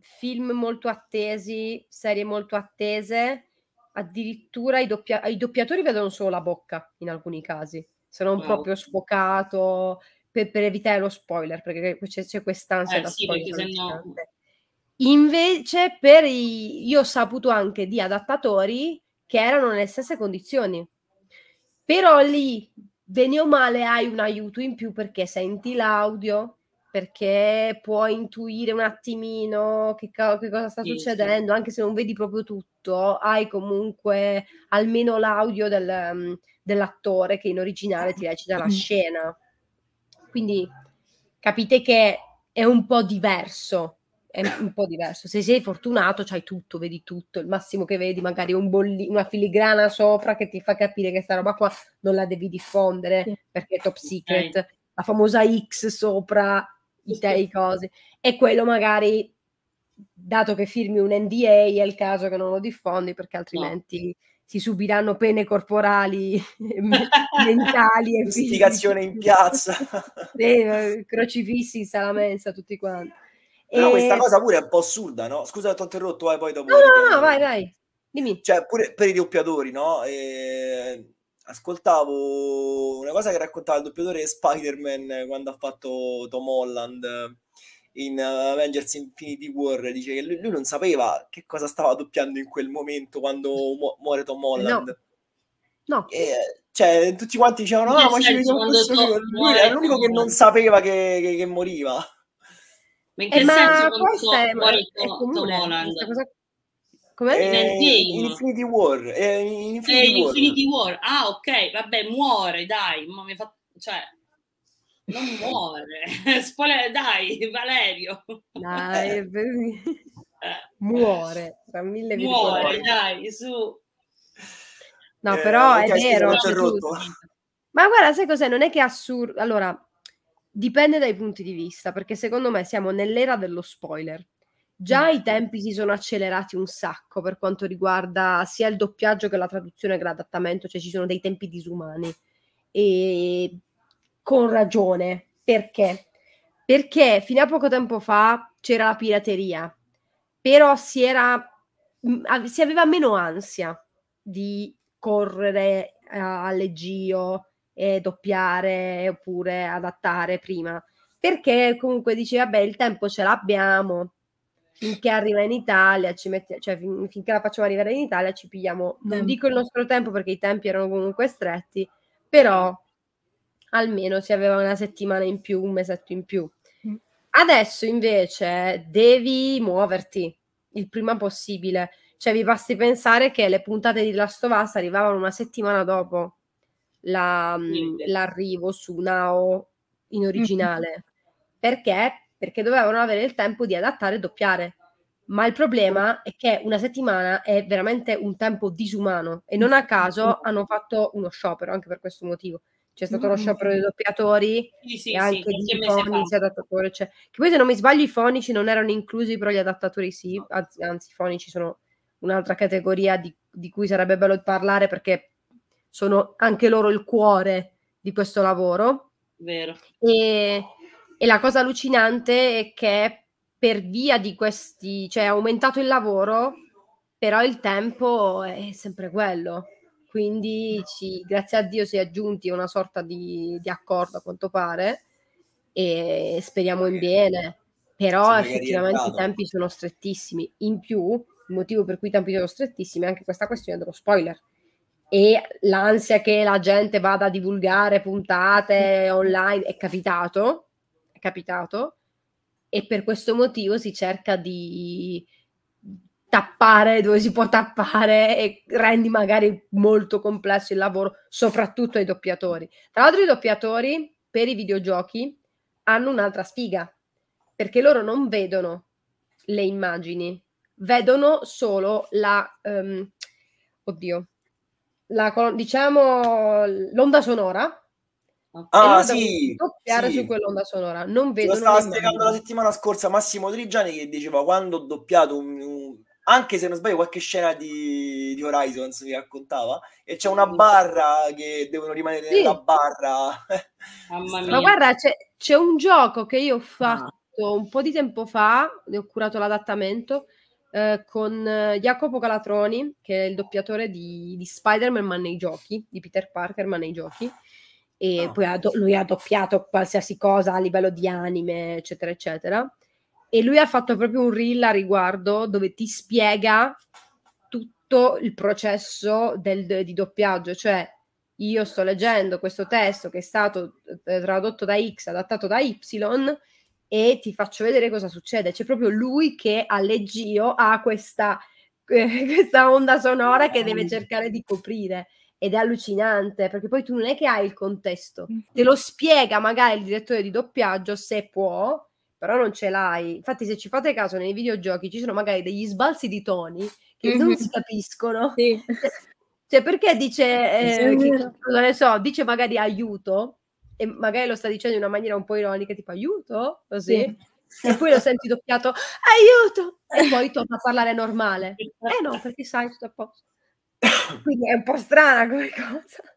film molto attesi, serie molto attese, addirittura i, doppia- i doppiatori vedono solo la bocca in alcuni casi, se non wow. proprio sfocato per, per, evitare lo spoiler, perché c'è, c'è quest'ansia eh, da sì, spoiler. No... Invece per i... io ho saputo anche di adattatori che erano nelle stesse condizioni, però lì bene o male hai un aiuto in più perché senti l'audio, perché puoi intuire un attimino che, ca- che cosa sta sì, succedendo, sì. anche se non vedi proprio tutto, hai comunque almeno l'audio del, um, dell'attore che in originale ti recita la mm. scena. Quindi capite che è un po' diverso, è un po' diverso. Se sei fortunato c'hai tutto, vedi tutto, il massimo che vedi magari un bolli- una filigrana sopra che ti fa capire che sta roba qua non la devi diffondere perché è top secret. Okay. La famosa X sopra i te, i cosi. E quello magari, dato che firmi un NDA, è il caso che non lo diffondi perché altrimenti no. si subiranno pene corporali, mentali e fisiche. in piazza. crocifissi in sala mensa, tutti quanti. Però e... questa cosa pure è un po' assurda, no? Scusa, ti ho interrotto, vai eh, poi dopo. No, no, no, vai, vai. Dimmi. Cioè, pure per i doppiatori, no? E ehm, ascoltavo una cosa che raccontava il doppiatore Spider-Man quando ha fatto Tom Holland in eh, Avengers Infinity War dice che lui, lui non sapeva che cosa stava doppiando in quel momento quando mu- muore Tom Holland no, no. E, cioè tutti quanti dicevano no, ma ci vediamo lui era l'unico che non sapeva che, che, che moriva ma in eh, che eh, senso ma quando muore Tom, Tom Holland? Come? In Endgame. Infinity War. Eh, Infinity, eh, War. Infinity War. Ah, ok, vabbè, muore, dai. Ma mi fa... Cioè, non muore. Spoiler, dai, Valerio. Dai, eh. muore. Tra mille muore, dai, su. No, eh, però eh, è vero. Cioè, Ma guarda, sai cos'è? Non è che è assurdo. Allora, dipende dai punti di vista, perché secondo me siamo nell'era dello spoiler. Già mm. i tempi si sono accelerati un sacco per quanto riguarda sia il doppiaggio che la traduzione che l'adattamento, cioè ci sono dei tempi disumani. E con ragione, perché? Perché fino a poco tempo fa c'era la pirateria, però si era mm, si aveva meno ansia di correre eh, a leggio e doppiare oppure adattare prima perché comunque diceva, vabbè il tempo ce l'abbiamo finché arriva in Italia, ci mette, cioè fin, finché la facciamo arrivare in Italia ci pigliamo, tempo. non dico il nostro tempo perché i tempi erano comunque stretti, però almeno si aveva una settimana in più, un mesetto in più. Mm. Adesso invece devi muoverti il prima possibile, cioè vi basti pensare che le puntate di Last of Us arrivavano una settimana dopo la, mm, l'arrivo su Nao in originale, mm. perché perché dovevano avere il tempo di adattare e doppiare. Ma il problema è che una settimana è veramente un tempo disumano e non a caso hanno fatto uno sciopero anche per questo motivo. C'è stato uno mm. sciopero dei doppiatori sì, sì, e anche sì, di fonici, adattatori. Cioè, che poi se non mi sbaglio i fonici non erano inclusi, però gli adattatori sì, anzi, anzi i fonici sono un'altra categoria di, di cui sarebbe bello parlare perché sono anche loro il cuore di questo lavoro. Vero. E e la cosa allucinante è che per via di questi, cioè è aumentato il lavoro, però il tempo è sempre quello. Quindi ci, grazie a Dio si è aggiunti una sorta di, di accordo a quanto pare e speriamo in bene. Però effettivamente i tempi sono strettissimi. In più, il motivo per cui i tempi sono strettissimi è anche questa questione dello spoiler e l'ansia che la gente vada a divulgare puntate online è capitato capitato e per questo motivo si cerca di tappare dove si può tappare e rendi magari molto complesso il lavoro, soprattutto ai doppiatori. Tra l'altro i doppiatori per i videogiochi hanno un'altra sfiga, perché loro non vedono le immagini, vedono solo la... Um, oddio, la, diciamo l'onda sonora Ah, sì. Doppiare sì. su quell'onda sonora. Non vedo. Lo stava spiegando la settimana scorsa Massimo Trigiani che diceva quando ho doppiato un, un anche se non sbaglio qualche scena di, di Horizons mi raccontava e c'è una barra che devono rimanere sì. nella barra ma guarda c'è, c'è, un gioco che io ho ah. fatto ah. un po' di tempo fa ne ho curato l'adattamento eh, con eh, Jacopo Calatroni che è il doppiatore di, di Spider-Man ma nei giochi di Peter Parker ma nei giochi e oh. poi ha do- lui ha doppiato qualsiasi cosa a livello di anime, eccetera, eccetera. E lui ha fatto proprio un reel a riguardo dove ti spiega tutto il processo del, di doppiaggio, cioè io sto leggendo questo testo che è stato eh, tradotto da X, adattato da Y e ti faccio vedere cosa succede. C'è proprio lui che a leggio ha questa, eh, questa onda sonora che deve cercare di coprire ed è allucinante perché poi tu non è che hai il contesto, mm. te lo spiega magari il direttore di doppiaggio se può, però non ce l'hai. Infatti, se ci fate caso nei videogiochi ci sono magari degli sbalzi di toni che non mhm. si capiscono. Sì. Cioè, cioè perché dice, eh, che, non ne so, dice magari aiuto e magari lo sta dicendo in una maniera un po' ironica, tipo aiuto, così. Sì e poi lo senti doppiato aiuto e poi torna a parlare normale eh no perché sai tutto a posto Quindi è un po' strana come cosa.